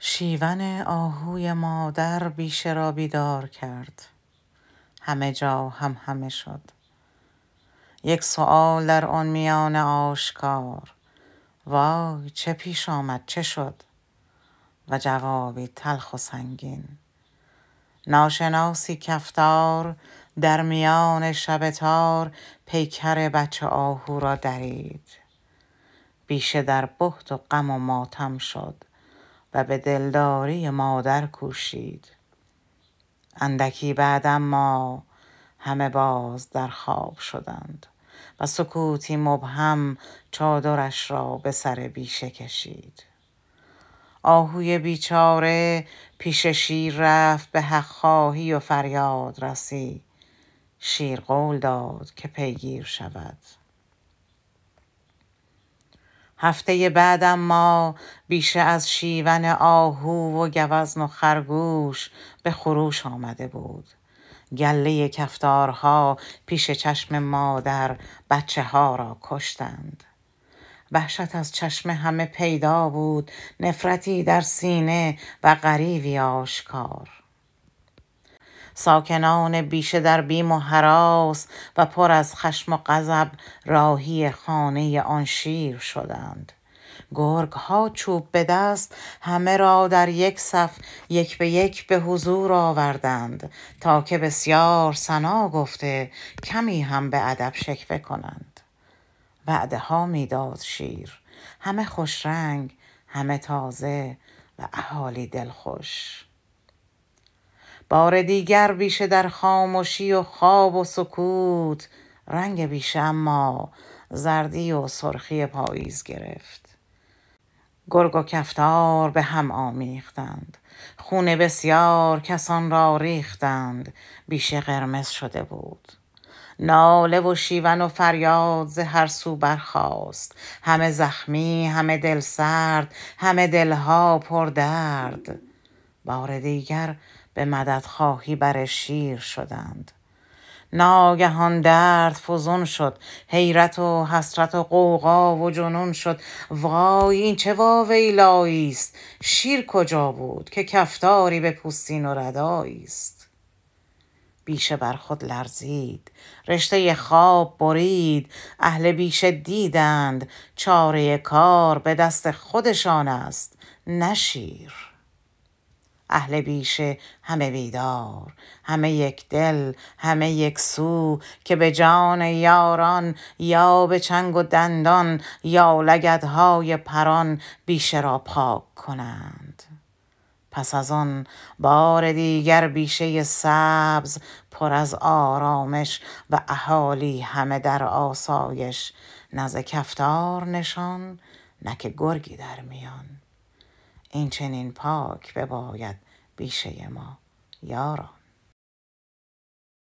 شیون آهوی مادر بیشه را بیدار کرد همه جا هم همه شد یک سؤال در آن میان آشکار وای چه پیش آمد چه شد و جوابی تلخ و سنگین ناشناسی کفتار در میان شب تار پیکر بچه آهو را درید بیشه در بهت و غم و ماتم شد و به دلداری مادر کوشید اندکی بعد ما همه باز در خواب شدند و سکوتی مبهم چادرش را به سر بیشه کشید آهوی بیچاره پیش شیر رفت به حق خواهی و فریاد رسی شیر قول داد که پیگیر شود هفته بعد ما بیشه از شیون آهو و گوزن و خرگوش به خروش آمده بود. گله کفتارها پیش چشم مادر بچه ها را کشتند. وحشت از چشم همه پیدا بود نفرتی در سینه و غریبی آشکار ساکنان بیشه در بیم و حراس و پر از خشم و غضب راهی خانه آن شیر شدند گرگ ها چوب به دست همه را در یک صف یک به یک به حضور آوردند تا که بسیار سنا گفته کمی هم به ادب شکوه کنند وعده ها میداد شیر همه خوش رنگ همه تازه و اهالی دلخوش بار دیگر بیشه در خاموشی و خواب و سکوت رنگ بیشه اما زردی و سرخی پاییز گرفت گرگ و کفتار به هم آمیختند خونه بسیار کسان را ریختند بیشه قرمز شده بود ناله و شیون و فریاد هر سو برخاست همه زخمی همه دل سرد همه دلها پر درد بار دیگر به خواهی بر شیر شدند ناگهان درد فزون شد حیرت و حسرت و قوقا و جنون شد وای این چه واویلایی است شیر کجا بود که کفتاری به پوستین و ردایی است بیشه بر خود لرزید رشته خواب برید اهل بیشه دیدند چاره کار به دست خودشان است نشیر اهل بیشه همه بیدار همه یک دل همه یک سو که به جان یاران یا به چنگ و دندان یا لگدهای پران بیشه را پاک کنند پس از آن بار دیگر بیشه سبز پر از آرامش و اهالی همه در آسایش نزد کفتار نشان نه گرگی در میان این چنین پاک باید بیشه ما یارا